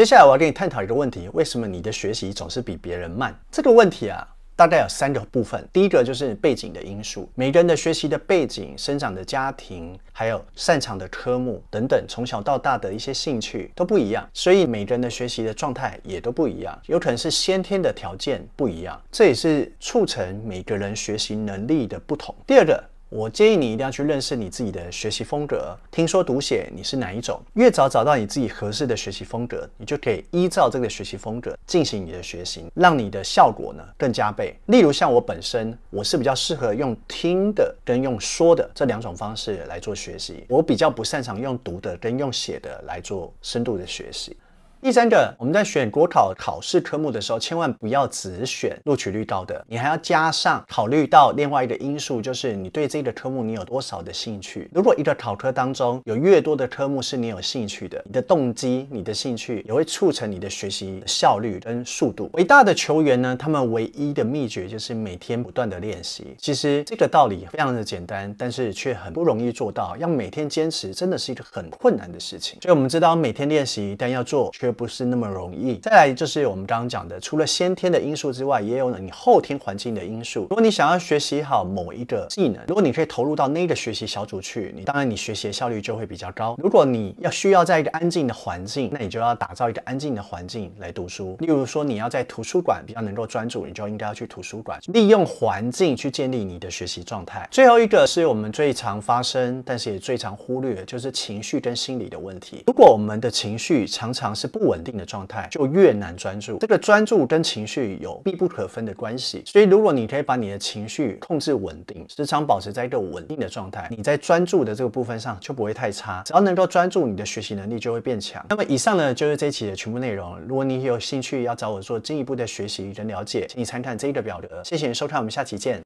接下来我要跟你探讨一个问题：为什么你的学习总是比别人慢？这个问题啊，大概有三个部分。第一个就是背景的因素，每个人的学习的背景、生长的家庭，还有擅长的科目等等，从小到大的一些兴趣都不一样，所以每个人的学习的状态也都不一样。有可能是先天的条件不一样，这也是促成每个人学习能力的不同。第二个。我建议你一定要去认识你自己的学习风格，听说读写你是哪一种？越早找到你自己合适的学习风格，你就可以依照这个学习风格进行你的学习，让你的效果呢更加倍。例如像我本身，我是比较适合用听的跟用说的这两种方式来做学习，我比较不擅长用读的跟用写的来做深度的学习。第三个，我们在选国考考试科目的时候，千万不要只选录取率高的，你还要加上考虑到另外一个因素，就是你对这个科目你有多少的兴趣。如果一个考科当中有越多的科目是你有兴趣的，你的动机、你的兴趣也会促成你的学习效率跟速度。伟大的球员呢，他们唯一的秘诀就是每天不断的练习。其实这个道理非常的简单，但是却很不容易做到。要每天坚持，真的是一个很困难的事情。所以我们知道每天练习，但要做却。不是那么容易。再来就是我们刚刚讲的，除了先天的因素之外，也有你后天环境的因素。如果你想要学习好某一个技能，如果你可以投入到那个学习小组去，你当然你学习效率就会比较高。如果你要需要在一个安静的环境，那你就要打造一个安静的环境来读书。例如说，你要在图书馆比较能够专注，你就应该要去图书馆，利用环境去建立你的学习状态。最后一个是我们最常发生，但是也最常忽略，就是情绪跟心理的问题。如果我们的情绪常常是不不稳定的状态就越难专注，这个专注跟情绪有密不可分的关系。所以，如果你可以把你的情绪控制稳定，时常保持在一个稳定的状态，你在专注的这个部分上就不会太差。只要能够专注，你的学习能力就会变强。那么，以上呢就是这一期的全部内容。如果你有兴趣要找我做进一步的学习跟了解，请你参看这个表格。谢谢收看，我们下期见。